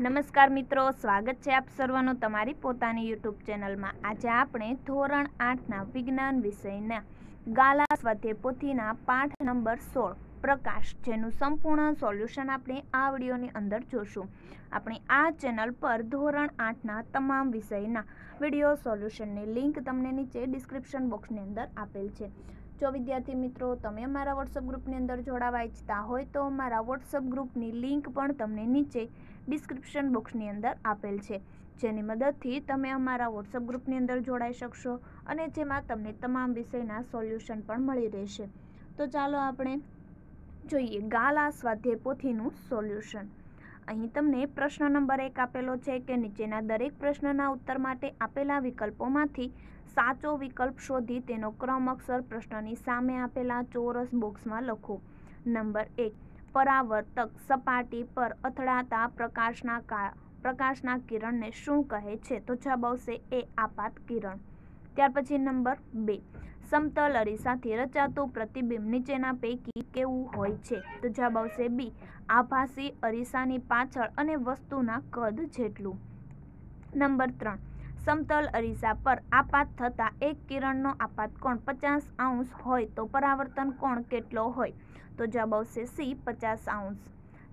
નમસ્કાર મિત્રો સ્વાગત છે આપ સર્વનું તમારી પોતાની યુટ્યુબ ચેનલમાં આજે આપણે ધોરણ આઠના વિજ્ઞાન વિષયના ગાલા સ્વાધ્યાય પોથીના પાઠ નંબર સોળ પ્રકાશ જેનું સંપૂર્ણ સોલ્યુશન આપણે આ વિડીયોની અંદર જોશું આપણે આ ચેનલ પર ધોરણ આઠના તમામ વિષયના વિડીયો સોલ્યુશનની લિંક તમને નીચે ડિસ્ક્રિપ્શન બોક્સની અંદર આપેલ છે જો વિદ્યાર્થી મિત્રો તમે મારા વોટ્સઅપ ગ્રુપની અંદર જોડાવા ઈચ્છતા હોય તો મારા વોટ્સઅપ ગ્રુપની લિંક પણ તમને નીચે ડિસ્ક્રિપ્શન બોક્સની અંદર આપેલ છે જેની મદદથી તમે અમારા વોટ્સઅપ ગ્રુપની અંદર જોડાઈ શકશો અને જેમાં તમને તમામ વિષયના સોલ્યુશન પણ મળી રહેશે તો ચાલો આપણે જોઈએ ગાલા સ્વાધ્યાય પોથીનું સોલ્યુશન અહીં તમને પ્રશ્ન નંબર એક આપેલો છે કે નીચેના દરેક પ્રશ્નના ઉત્તર માટે આપેલા વિકલ્પોમાંથી સાચો વિકલ્પ શોધી તેનો ક્રમ અક્ષર પ્રશ્નની સામે આપેલા ચોરસ બોક્સમાં લખો નંબર એક પરાવર્તક સપાટી પર અથડાતા પ્રકાશના પ્રકાશના કિરણને શું કહે છે તો જવાબ આવશે એ આપાત કિરણ ત્યાર પછી નંબર બે સમતલ અરીસાથી રચાતું પ્રતિબિંબ નીચેના પૈકી કેવું હોય છે તો જવાબ આવશે બી આભાસી અરીસાની પાછળ અને વસ્તુના કદ જેટલું નંબર ત્રણ સમતલ અરીસા પર આપાત થતાં એક કિરણનો આપાત કોણ પચાસ અંશ હોય તો પરાવર્તન કોણ કેટલો હોય તો જવાબ આવશે સી પચાસ આઉન્સ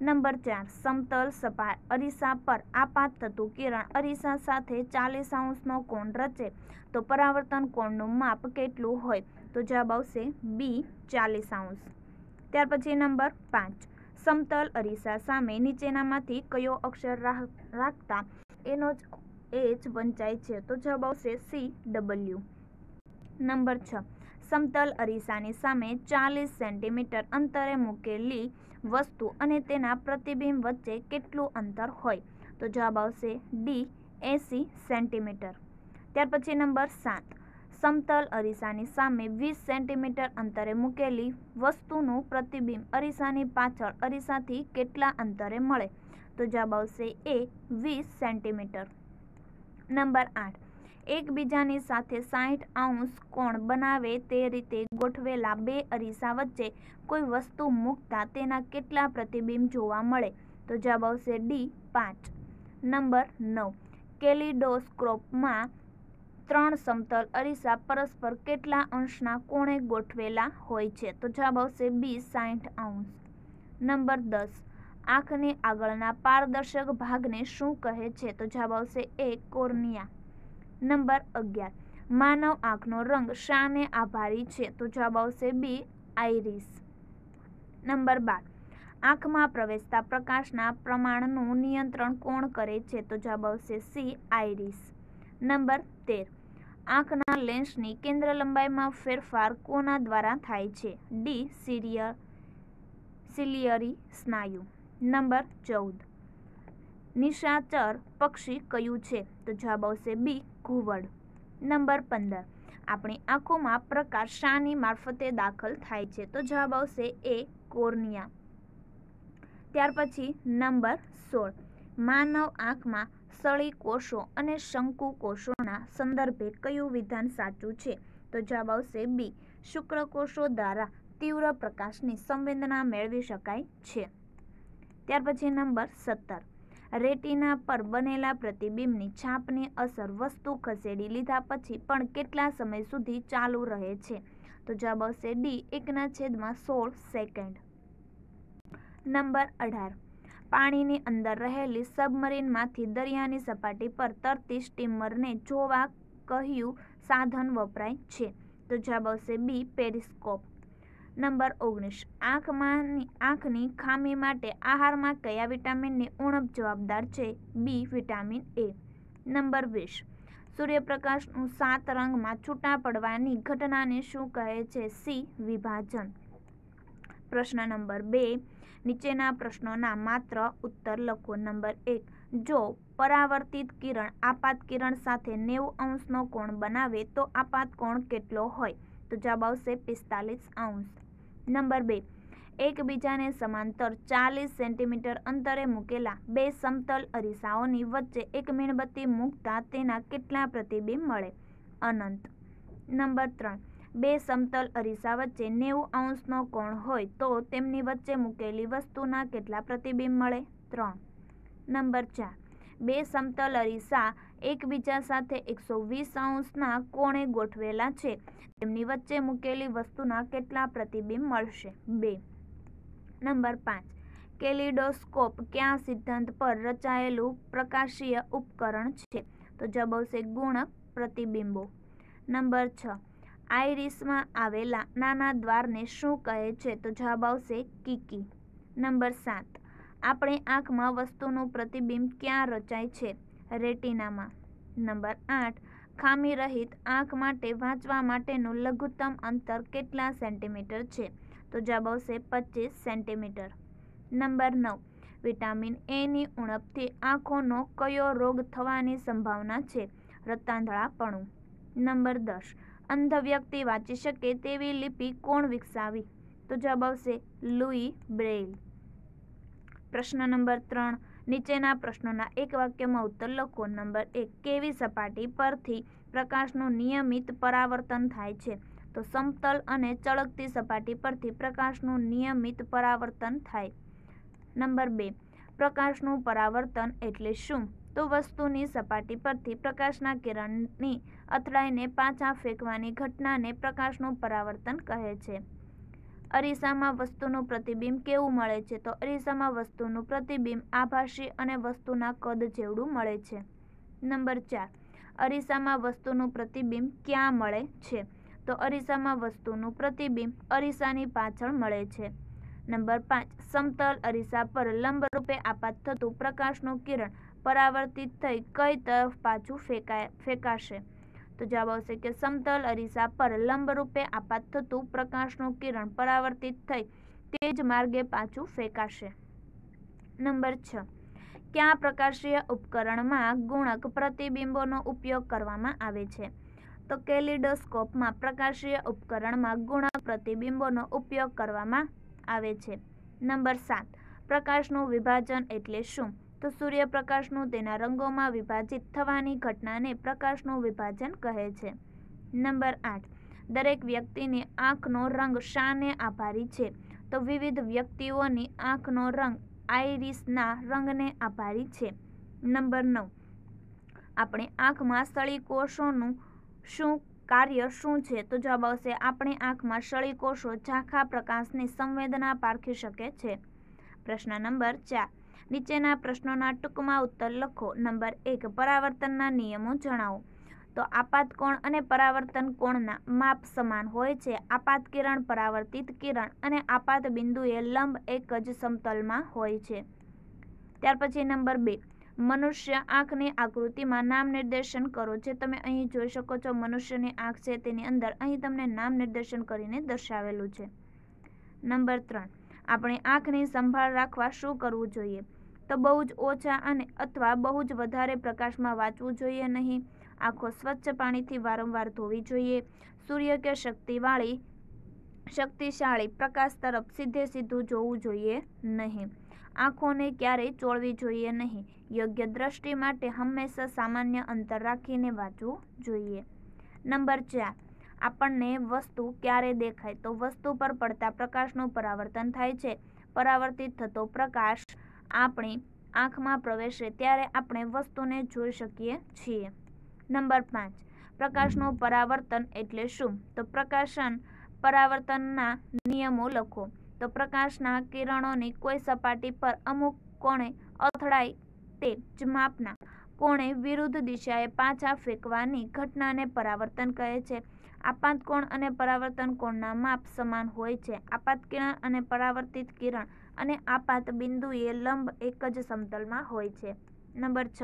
નંબર ચાર સમતલ સપાટ અરીસા પર આપાત થતું કિરણ અરીસા સાથે ચાલીસ આઉન્સનો કોણ રચે તો પરાવર્તન કોણનું માપ કેટલું હોય તો જવાબ આવશે બી ચાલીસ આઉન્સ ત્યાર પછી નંબર પાંચ સમતલ અરીસા સામે નીચેનામાંથી કયો અક્ષર રાખતા એનો જ એચ વંચાય છે તો જવાબ આવશે સી ડબલ્યુ નંબર છ સમતલ અરીસાની સામે ચાલીસ સેન્ટીમીટર અંતરે મૂકેલી વસ્તુ અને તેના પ્રતિબિંબ વચ્ચે કેટલું અંતર હોય તો જવાબ આવશે ડી એંસી સેન્ટીમીટર ત્યાર પછી નંબર સાત સમતલ અરીસાની સામે વીસ સેન્ટીમીટર અંતરે મૂકેલી વસ્તુનું પ્રતિબિંબ અરીસાની પાછળ અરીસાથી કેટલા અંતરે મળે તો જવાબ આવશે એ વીસ સેન્ટીમીટર નંબર આઠ એકબીજાની સાથે સાઠ આઉન્સ કોણ બનાવે તે રીતે ગોઠવેલા બે અરીસા વચ્ચે કોઈ વસ્તુ મૂકતા તેના કેટલા પ્રતિબિંબ જોવા મળે તો જવાબ આવશે ડી પાંચ નંબર નવ કેલિડોસ્ક્રોપમાં ત્રણ સમતલ અરીસા પરસ્પર કેટલા અંશના કોણે ગોઠવેલા હોય છે તો જવાબ આવશે બી સાઠ અંશ નંબર દસ આંખની આગળના પારદર્શક ભાગને શું કહે છે તો જવાબ આવશે એ કોર્નિયા નંબર અગિયાર માનવ આંખનો રંગ શાને આભારી છે તો જવાબ આવશે બી આઈરિસ નંબર બાર આંખમાં પ્રવેશતા પ્રકાશના પ્રમાણનું નિયંત્રણ કોણ કરે છે તો જવાબ આવશે સી આઈરિસ નંબર તેર આંખના લેન્સની કેન્દ્ર લંબાઈમાં ફેરફાર કોના દ્વારા થાય છે ડી સિરિયર સિલિયરી સ્નાયુ નંબર ચૌદ નિશાચર પક્ષી કયું છે તો જવાબ આવશે બી ઘુવડ નંબર પંદર આપણી આંખોમાં પ્રકાશ શાની મારફતે દાખલ થાય છે તો જવાબ આવશે એ કોર્નિયા ત્યાર પછી નંબર સોળ માનવ આંખમાં સળી કોષો અને શંકુ કોષોના સંદર્ભે કયું વિધાન સાચું છે તો જવાબ આવશે બી શુક્રકોષો દ્વારા તીવ્ર પ્રકાશની સંવેદના મેળવી શકાય છે ત્યાર પછી નંબર સત્તર રેટિના પર બનેલા પ્રતિબિંબની છાપની અસર વસ્તુ ખસેડી લીધા પછી પણ કેટલા સમય સુધી ચાલુ રહે છે તો જવાબ આવશે ડી એકના છેદમાં સોળ સેકન્ડ નંબર અઢાર પાણીની અંદર રહેલી સબમરીનમાંથી દરિયાની સપાટી પર તરતી સ્ટીમરને જોવા કહ્યું સાધન વપરાય છે તો જવાબ આવશે બી પેરિસ્કોપ નંબર ઓગણીસ આંખમાંની આંખની ખામી માટે આહારમાં કયા વિટામિનની ઉણપ જવાબદાર છે બી વિટામિન એ નંબર વીસ સૂર્યપ્રકાશનું સાત રંગમાં છૂટા પડવાની ઘટનાને શું કહે છે સી વિભાજન પ્રશ્ન નંબર બે નીચેના પ્રશ્નોના માત્ર ઉત્તર લખો નંબર એક જો પરાવર્તિત કિરણ આપાત કિરણ સાથે નેવું અંશનો કોણ બનાવે તો આપાત કોણ કેટલો હોય તો જવાબ આવશે પિસ્તાલીસ અંશ નંબર બે એકબીજાને સમાંતર ચાલીસ સેન્ટીમીટર અંતરે મૂકેલા બે સમતલ અરીસાઓની વચ્ચે એક મીણબત્તી મૂકતા તેના કેટલા પ્રતિબિંબ મળે અનંત નંબર ત્રણ બે સમતલ અરીસા વચ્ચે નેવું અંશનો કોણ હોય તો તેમની વચ્ચે મૂકેલી વસ્તુના કેટલા પ્રતિબિંબ મળે ત્રણ નંબર ચાર બે સમતલ અરીસા એકબીજા સાથે એકસો વીસ અંશના કોણે ગોઠવેલા છે તેમની વચ્ચે મૂકેલી વસ્તુના કેટલા પ્રતિબિંબ મળશે બે નંબર પાંચ કેલિડોસ્કોપ ક્યાં સિદ્ધાંત પર રચાયેલું પ્રકાશીય ઉપકરણ છે તો જવાબ આવશે ગુણક પ્રતિબિંબો નંબર છ આઈરિસમાં આવેલા નાના દ્વારને શું કહે છે તો જવાબ આવશે કીકી નંબર સાત આપણે આંખમાં વસ્તુનું પ્રતિબિંબ ક્યાં રચાય છે રેટિનામાં નંબર આઠ ખામી રહિત આંખ માટે વાંચવા માટેનું લઘુત્તમ અંતર કેટલા સેન્ટીમીટર છે તો જવાબ આવશે પચીસ સેન્ટીમીટર નંબર નવ વિટામિન એની ઉણપથી આંખોનો કયો રોગ થવાની સંભાવના છે રતાંધળાપણું નંબર દસ અંધ વ્યક્તિ વાંચી શકે તેવી લિપિ કોણ વિકસાવી તો જવાબ આવશે લુઈ બ્રેઇલ પ્રશ્ન નંબર ત્રણ નીચેના પ્રશ્નોના એક વાક્યમાં ઉત્તર લખો નંબર એક કેવી સપાટી પરથી પ્રકાશનું નિયમિત પરાવર્તન થાય છે તો સમતલ અને ચળકતી સપાટી પરથી પ્રકાશનું નિયમિત પરાવર્તન થાય નંબર બે પ્રકાશનું પરાવર્તન એટલે શું તો વસ્તુની સપાટી પરથી પ્રકાશના કિરણની અથડાઈને પાછા ફેંકવાની ઘટનાને પ્રકાશનું પરાવર્તન કહે છે અરીસામાં વસ્તુનું પ્રતિબિંબ કેવું મળે છે તો અરીસામાં વસ્તુનું પ્રતિબિંબ આભાસી અને વસ્તુના કદ જેવડું મળે છે નંબર ચાર અરીસામાં વસ્તુનું પ્રતિબિંબ ક્યાં મળે છે તો અરીસામાં વસ્તુનું પ્રતિબિંબ અરીસાની પાછળ મળે છે નંબર પાંચ સમતલ અરીસા પર લંબરૂપે આપાત થતું પ્રકાશનું કિરણ પરાવર્તિત થઈ કઈ તરફ પાછું ફેંકાય ફેંકાશે તો જવાબ આવશે કે સમતલ અરીસા પર લંબરૂપે આપાત થતું પ્રકાશનું કિરણ પરાવર્તિત થઈ તે જ માર્ગે પાછું ફેંકાશે નંબર છ ક્યાં પ્રકાશીય ઉપકરણમાં ગુણક પ્રતિબિંબોનો ઉપયોગ કરવામાં આવે છે તો કેલિડોસ્કોપમાં પ્રકાશીય ઉપકરણમાં ગુણક પ્રતિબિંબોનો ઉપયોગ કરવામાં આવે છે નંબર સાત પ્રકાશનું વિભાજન એટલે શું તો સૂર્યપ્રકાશનું તેના રંગોમાં વિભાજિત થવાની ઘટનાને પ્રકાશનું વિભાજન કહે છે નંબર આઠ દરેક વ્યક્તિની આંખનો રંગ શાને આભારી છે તો વિવિધ વ્યક્તિઓની આંખનો રંગ આઇરિસના રંગને આભારી છે નંબર નવ આપણે આંખમાં સળી કોષોનું શું કાર્ય શું છે તો જવાબ આવશે આપણે આંખમાં સળી કોષો ઝાંખા પ્રકાશની સંવેદના પારખી શકે છે પ્રશ્ન નંબર ચાર નીચેના પ્રશ્નોના ટૂંકમાં ઉત્તર લખો નંબર એક પરાવર્તનના નિયમો જણાવો તો આપાત કોણ અને પરાવર્તન કોણના માપ સમાન હોય છે આપાત કિરણ પરાવર્તિત કિરણ અને આપાત બિંદુએ લંબ એક જ સમતલમાં હોય છે ત્યાર પછી નંબર બે મનુષ્ય આંખની આકૃતિમાં નામ નિર્દેશન કરો જે તમે અહીં જોઈ શકો છો મનુષ્યની આંખ છે તેની અંદર અહીં તમને નામ નિર્દેશન કરીને દર્શાવેલું છે નંબર ત્રણ આપણે આંખની સંભાળ રાખવા શું કરવું જોઈએ તો બહુ જ ઓછા અને અથવા બહુ જ વધારે પ્રકાશમાં વાંચવું જોઈએ નહીં આંખો સ્વચ્છ પાણીથી વારંવાર ધોવી જોઈએ સૂર્ય કે શક્તિવાળી શક્તિશાળી પ્રકાશ તરફ સીધે સીધું જોવું જોઈએ નહીં આંખોને ક્યારેય ચોળવી જોઈએ નહીં યોગ્ય દ્રષ્ટિ માટે હંમેશા સામાન્ય અંતર રાખીને વાંચવું જોઈએ નંબર ચાર આપણને વસ્તુ ક્યારે દેખાય તો વસ્તુ પર પડતા પ્રકાશનું પરાવર્તન થાય છે પરાવર્તિત થતો પ્રકાશ આપણી આંખમાં પ્રવેશે ત્યારે આપણે વસ્તુને જોઈ શકીએ છીએ નંબર પાંચ પ્રકાશનું પરાવર્તન એટલે શું તો પ્રકાશન પરાવર્તનના નિયમો લખો તો પ્રકાશના કિરણોની કોઈ સપાટી પર અમુક કોણે અથડાય તે જ માપના કોણે વિરુદ્ધ દિશાએ પાછા ફેંકવાની ઘટનાને પરાવર્તન કહે છે આપાત કોણ અને પરાવર્તન કોણના માપ સમાન હોય છે આપાત કિરણ અને પરાવર્તિત કિરણ અને આપાત બિંદુએ લંબ એક જ સમતલમાં હોય છે નંબર છ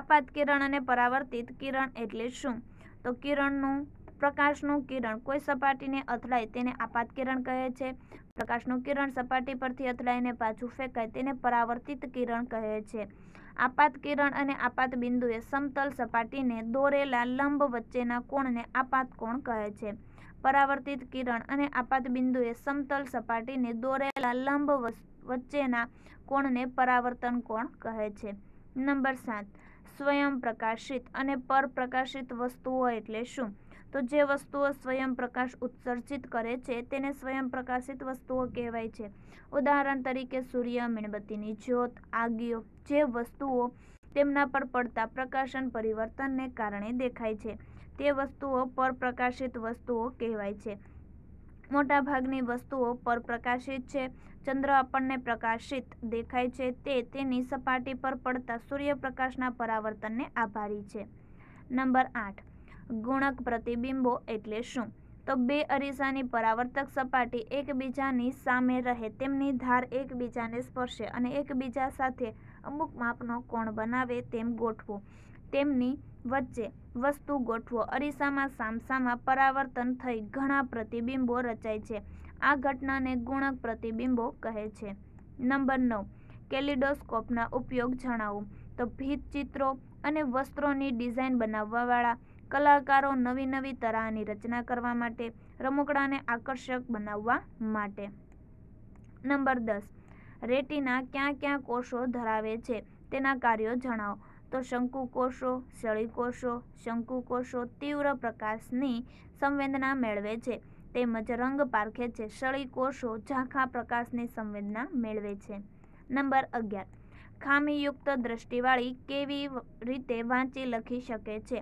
આપાત કિરણ અને પરાવર્તિત કિરણ એટલે શું તો કિરણનું પ્રકાશનું કિરણ કોઈ સપાટીને અથડાય તેને આપાત કિરણ કહે છે પ્રકાશનું કિરણ સપાટી પરથી અથડાઈને પાછું ફેંકાય તેને પરાવર્તિત કિરણ કહે છે આપાત કિરણ અને આપાત બિંદુએ સમતલ સપાટીને દોરેલા લંબ વચ્ચેના કોણને આપાત કોણ કહે છે પરાવર્તિત કિરણ અને આપાત બિંદુએ સમતલ સપાટીને દોરેલા લંબ વચ્ચેના કોણને પરાવર્તન કોણ કહે છે નંબર સાત સ્વયં પ્રકાશિત અને પરપ્રકાશિત વસ્તુઓ એટલે શું તો જે વસ્તુઓ સ્વયં પ્રકાશ ઉત્સર્જિત કરે છે તેને સ્વયં પ્રકાશિત વસ્તુઓ કહેવાય છે ઉદાહરણ તરીકે સૂર્ય મીણબત્તીની જ્યોત આગીઓ જે વસ્તુઓ તેમના પર પડતા પ્રકાશન પરિવર્તનને કારણે દેખાય છે તે વસ્તુઓ પર પ્રકાશિત વસ્તુઓ કહેવાય છે મોટાભાગની વસ્તુઓ પર પ્રકાશિત છે ચંદ્ર આપણને પ્રકાશિત દેખાય છે તે તેની સપાટી પર પડતા સૂર્યપ્રકાશના પરાવર્તનને આભારી છે નંબર આઠ ગુણક પ્રતિબિંબો એટલે શું તો બે અરીસાની પરાવર્તક સપાટી એકબીજાની સામે રહે તેમની ધાર એકબીજાને સ્પર્શે અને એકબીજા સાથે અમુક માપનો કોણ બનાવે તેમ ગોઠવો તેમની વચ્ચે વસ્તુ ગોઠવો અરીસામાં સામસામાં પરાવર્તન થઈ ઘણા પ્રતિબિંબો રચાય છે આ ઘટનાને ગુણક પ્રતિબિંબો કહે છે નંબર નવ કેલિડોસ્કોપના ઉપયોગ જણાવો તો ભીત ચિત્રો અને વસ્ત્રોની ડિઝાઇન બનાવવાવાળા કલાકારો નવી નવી તરાહની રચના કરવા માટે રમકડાને આકર્ષક બનાવવા માટે નંબર દસ રેટીના ક્યાં ક્યાં કોષો ધરાવે છે તેના કાર્યો જણાવો તો શંકુ કોષો શંકુકોષો શંકુ કોષો તીવ્ર પ્રકાશની સંવેદના મેળવે છે તેમજ રંગ પારખે છે કોષો ઝાંખા પ્રકાશની સંવેદના મેળવે છે નંબર અગિયાર ખામીયુક્ત દ્રષ્ટિવાળી કેવી રીતે વાંચી લખી શકે છે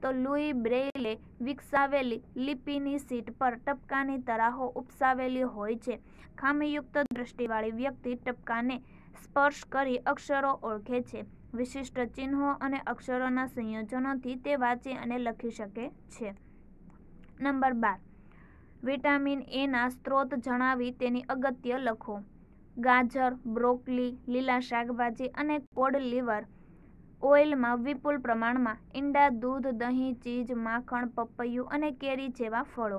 તો લુઈ બ્રેઇલે વિકસાવેલી લિપિની સીટ પર ટપકાની તરાહો ઉપસાવેલી હોય છે ખામીયુક્ત દ્રષ્ટિવાળી વ્યક્તિ ટપકાને સ્પર્શ કરી અક્ષરો ઓળખે છે વિશિષ્ટ ચિહ્નો અને અક્ષરોના સંયોજનોથી તે વાંચી અને લખી શકે છે નંબર બાર વિટામિન એના સ્ત્રોત જણાવી તેની અગત્ય લખો ગાજર બ્રોકલી લીલા શાકભાજી અને કોડ લીવર ઓઇલમાં વિપુલ પ્રમાણમાં ઈંડા દૂધ દહીં ચીજ માખણ પપૈયું અને કેરી જેવા ફળો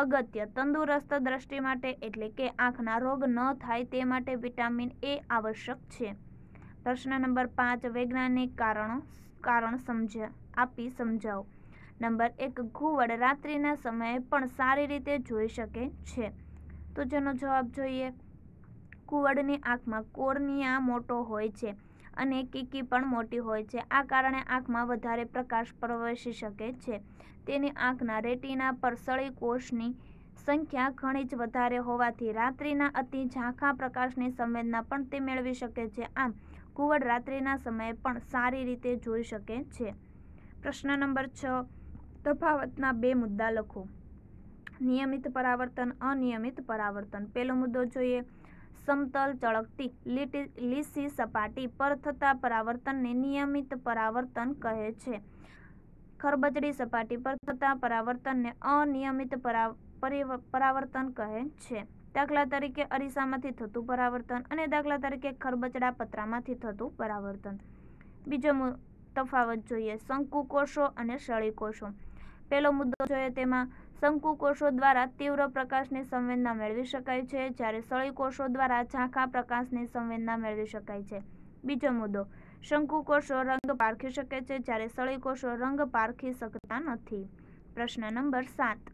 અગત્ય તંદુરસ્ત દ્રષ્ટિ માટે એટલે કે આંખના રોગ ન થાય તે માટે વિટામિન એ આવશ્યક છે પ્રશ્ન નંબર પાંચ વૈજ્ઞાનિક કારણો કારણ સમજ્યા આપી સમજાવો નંબર એક ઘુવડ રાત્રિના સમયે પણ સારી રીતે જોઈ શકે છે તો જેનો જવાબ જોઈએ કુવડની આંખમાં કોર્નિયા મોટો હોય છે અને કીકી પણ મોટી હોય છે આ કારણે આંખમાં વધારે પ્રકાશ પ્રવેશી શકે છે તેની આંખના રેટીના પર સળી કોષની સંખ્યા ઘણી જ વધારે હોવાથી રાત્રિના અતિ ઝાંખા પ્રકાશની સંવેદના પણ તે મેળવી શકે છે આમ ઘુવડ રાત્રિના સમયે પણ સારી રીતે જોઈ શકે છે પ્રશ્ન નંબર છ તફાવતના બે મુદ્દા લખો નિયમિત પરાવર્તન અનિયમિત પરાવર્તન પહેલો મુદ્દો જોઈએ સમતલ ચળકતી લીસી સપાટી પર થતા પરાવર્તનને નિયમિત પરાવર્તન કહે છે ખરબચડી સપાટી પર થતા પરાવર્તનને અનિયમિત પરાવર્તન કહે છે દાખલા તરીકે અરીસામાંથી થતું પરાવર્તન અને દાખલા તરીકે ખરબચડા પતરામાંથી થતું પરાવર્તન બીજો તફાવત જોઈએ શંકુ કોષો અને સળી કોષો પહેલો મુદ્દો જોઈએ તેમાં શંકુ કોષો દ્વારા તીવ્ર પ્રકાશની સંવેદના મેળવી શકાય છે જ્યારે સળી કોષો દ્વારા ઝાંખા પ્રકાશની સંવેદના મેળવી શકાય છે બીજો મુદ્દો શંકુ કોષો રંગ પારખી શકે છે જ્યારે સળી કોષો રંગ પારખી શકતા નથી પ્રશ્ન નંબર સાત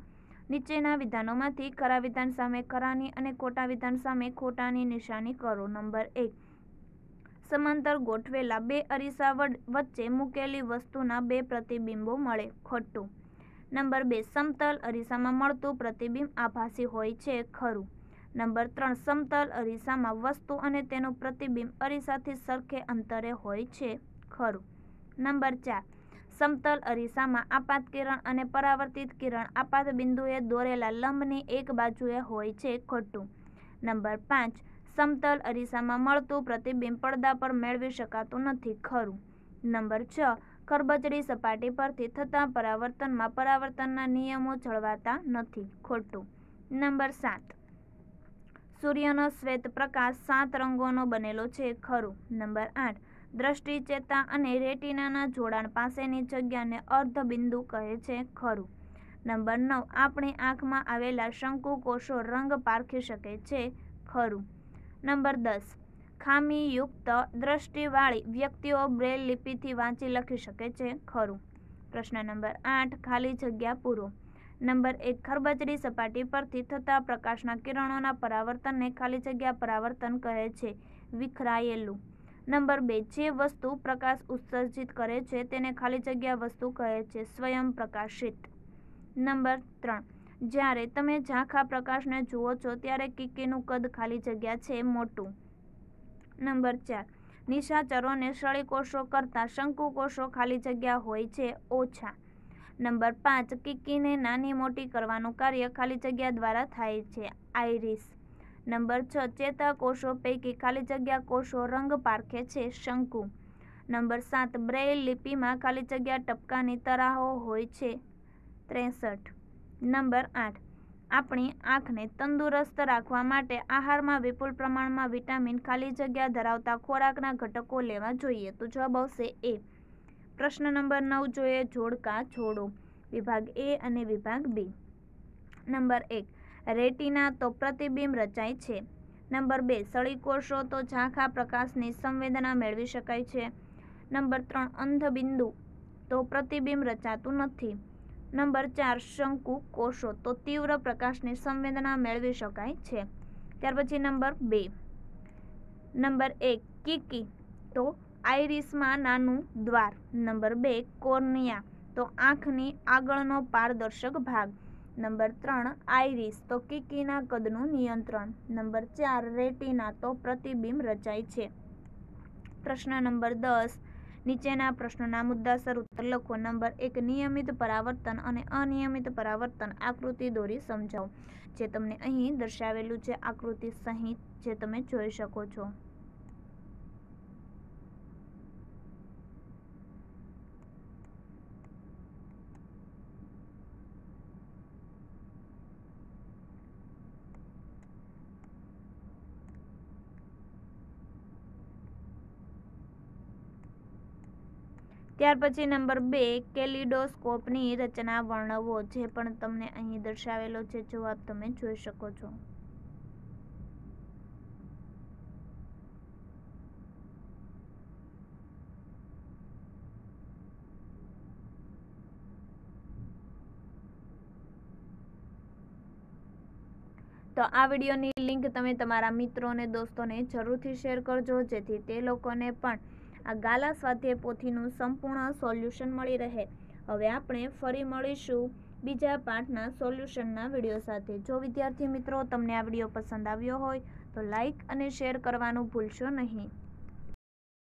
નીચેના વિધાનોમાંથી ખરા વિધાન સામે ખરાની અને ખોટા વિધાન સામે ખોટાની નિશાની કરો નંબર એક સમાંતર ગોઠવેલા બે અરીસા વચ્ચે મૂકેલી વસ્તુના બે પ્રતિબિંબો મળે ખોટું નંબર બે સમતલ અરીસામાં મળતું પ્રતિબિંબ આભાસી હોય છે ખરું નંબર ત્રણ સમતલ અરીસામાં વસ્તુ અને તેનું પ્રતિબિંબ અરીસાથી સરખે અંતરે હોય છે ખરું નંબર ચાર સમતલ અરીસામાં આપાત કિરણ અને પરાવર્તિત કિરણ આપાત બિંદુએ દોરેલા લંબની એક બાજુએ હોય છે ખોટું નંબર પાંચ સમતલ અરીસામાં મળતું પ્રતિબિંબ પડદા પર મેળવી શકાતું નથી ખરું નંબર છ ખરબચડી સપાટી પરથી થતા પરાવર્તનમાં પરાવર્તનના નિયમો જળવાતા નથી ખોટું નંબર સાત સૂર્યનો શ્વેત પ્રકાશ સાત રંગોનો બનેલો છે ખરું નંબર આઠ દ્રષ્ટિ ચેતા અને રેટિનાના જોડાણ પાસેની જગ્યાને અર્ધબિંદુ કહે છે ખરું નંબર નવ આપણી આંખમાં આવેલા શંકુ કોષો રંગ પારખી શકે છે ખરું નંબર દસ ખામીયુક્ત દ્રષ્ટિવાળી વ્યક્તિઓ બ્રેલ લિપિથી વાંચી લખી શકે છે ખરું પ્રશ્ન નંબર આઠ ખાલી જગ્યા પૂરો નંબર એક ખરબચડી સપાટી પરથી થતા પ્રકાશના કિરણોના પરાવર્તનને ખાલી જગ્યા પરાવર્તન કહે છે વિખરાયેલું નંબર બે જે વસ્તુ પ્રકાશ ઉત્સર્જિત કરે છે તેને ખાલી જગ્યા વસ્તુ કહે છે સ્વયં પ્રકાશિત નંબર ત્રણ જ્યારે તમે ઝાંખા પ્રકાશને જુઓ છો ત્યારે કિકીનું કદ ખાલી જગ્યા છે મોટું નંબર ચાર નિશાચરોને અને સળીકોષો કરતાં કોષો ખાલી જગ્યા હોય છે ઓછા નંબર પાંચ કિકીને નાની મોટી કરવાનું કાર્ય ખાલી જગ્યા દ્વારા થાય છે આઈરિસ નંબર છ ચેતા કોષો પૈકી ખાલી જગ્યા કોષો રંગ પારખે છે શંકુ નંબર સાત બ્રેઇલ લિપિમાં ખાલી જગ્યા ટપકાની તરાહો હોય છે ત્રેસઠ નંબર આઠ આપણી આંખને તંદુરસ્ત રાખવા માટે આહારમાં વિપુલ પ્રમાણમાં વિટામિન ખાલી જગ્યા ધરાવતા ખોરાકના ઘટકો લેવા જોઈએ તો જવાબ આવશે એ પ્રશ્ન નંબર નવ જોઈએ જોડકા જોડો વિભાગ એ અને વિભાગ બી નંબર એક રેટિના તો પ્રતિબિંબ રચાય છે નંબર બે સળીકોષો તો ઝાંખા પ્રકાશની સંવેદના મેળવી શકાય છે નંબર ત્રણ અંધબિંદુ તો પ્રતિબિંબ રચાતું નથી નંબર ચાર શંકુ કોષો તો તીવ્ર પ્રકાશની સંવેદના મેળવી શકાય છે ત્યાર પછી નંબર બે નંબર એક કીકી તો આઇરિસમાં નાનું દ્વાર નંબર બે કોર્નિયા તો આંખની આગળનો પારદર્શક ભાગ નંબર ત્રણ આઇરિસ તો કીકીના કદનું નિયંત્રણ નંબર ચાર રેટીના તો પ્રતિબિંબ રચાય છે પ્રશ્ન નંબર દસ નીચેના પ્રશ્નોના મુદ્દાસર ઉત્તર લખો નંબર એક નિયમિત પરાવર્તન અને અનિયમિત પરાવર્તન આકૃતિ દોરી સમજાવો જે તમને અહીં દર્શાવેલું છે આકૃતિ સહિત જે તમે જોઈ શકો છો ત્યાર પછી નંબર બે કેલિડોસ્કોપની રચના વર્ણવો જે પણ તમને અહીં દર્શાવેલો છે જવાબ તમે જોઈ શકો છો તો આ વિડીયોની લિંક તમે તમારા મિત્રો મિત્રોને દોસ્તોને જરૂરથી શેર કરજો જેથી તે લોકોને પણ આ ગાલા સ્વાધ્યાય પોથીનું સંપૂર્ણ સોલ્યુશન મળી રહે હવે આપણે ફરી મળીશું બીજા પાઠના સોલ્યુશનના વિડીયો સાથે જો વિદ્યાર્થી મિત્રો તમને આ વિડીયો પસંદ આવ્યો હોય તો લાઇક અને શેર કરવાનું ભૂલશો નહીં